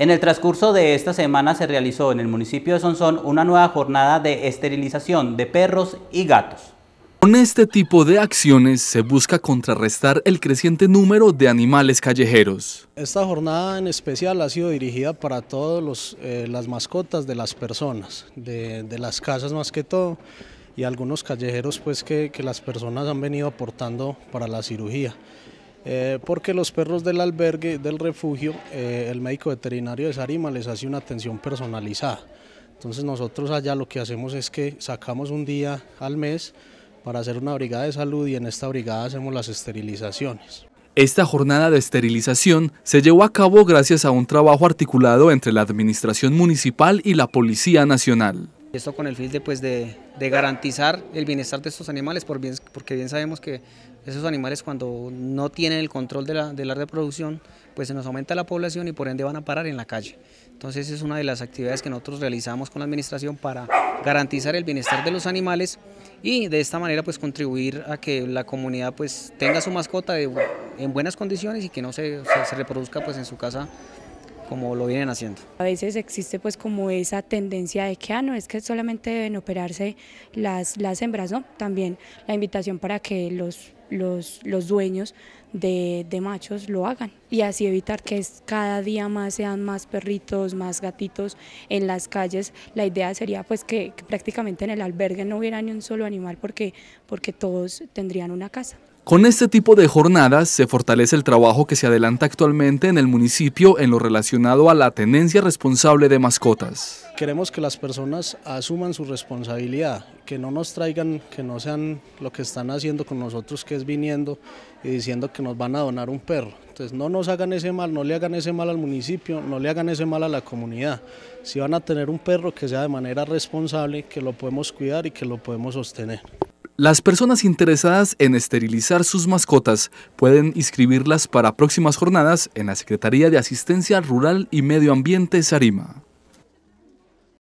En el transcurso de esta semana se realizó en el municipio de Sonsón una nueva jornada de esterilización de perros y gatos. Con este tipo de acciones se busca contrarrestar el creciente número de animales callejeros. Esta jornada en especial ha sido dirigida para todas eh, las mascotas de las personas, de, las casas más que todo, y algunos callejeros pues que las personas han venido aportando para la cirugía. Eh, porque los perros del albergue, del refugio, eh, el médico veterinario de Sarima les hace una atención personalizada. Entonces nosotros allá lo que hacemos es que sacamos un día al mes para hacer una brigada de salud y en esta brigada hacemos las esterilizaciones. Esta jornada de esterilización se llevó a cabo gracias a un trabajo articulado entre la Administración Municipal y la Policía Nacional. Esto con el fin pues, de, de, garantizar el bienestar de estos animales, por porque bien sabemos que esos animales cuando no tienen el control de la, de la reproducción, pues se nos aumenta la población y por ende van a parar en la calle. Entonces es una de las actividades que nosotros realizamos con la administración para garantizar el bienestar de los animales y de esta manera pues contribuir a que la comunidad pues tenga su mascota en buenas condiciones y que no se, reproduzca pues en su casa como lo vienen haciendo. A veces existe pues como esa tendencia de que ah, no es que solamente deben operarse las, las hembras, También la invitación para que los, los, dueños de, machos lo hagan y así evitar que cada día más sean más perritos, más gatitos en las calles. La idea sería pues que, que prácticamente en el albergue no hubiera ni un solo animal porque, porque todos tendrían una casa. Con este tipo de jornadas se fortalece el trabajo que se adelanta actualmente en el municipio en lo relacionado a la tenencia responsable de mascotas. Queremos que las personas asuman su responsabilidad, que no nos traigan, que no sean lo que están haciendo con nosotros, que es viniendo y diciendo que nos van a donar un perro. Entonces no nos hagan ese mal, no le hagan ese mal al municipio, no le hagan ese mal a la comunidad. Si van a tener un perro que sea de manera responsable, que lo podemos cuidar y que lo podemos sostener. Las personas interesadas en esterilizar sus mascotas pueden inscribirlas para próximas jornadas en la Secretaría de Asistencia Rural y Medio Ambiente Sarima.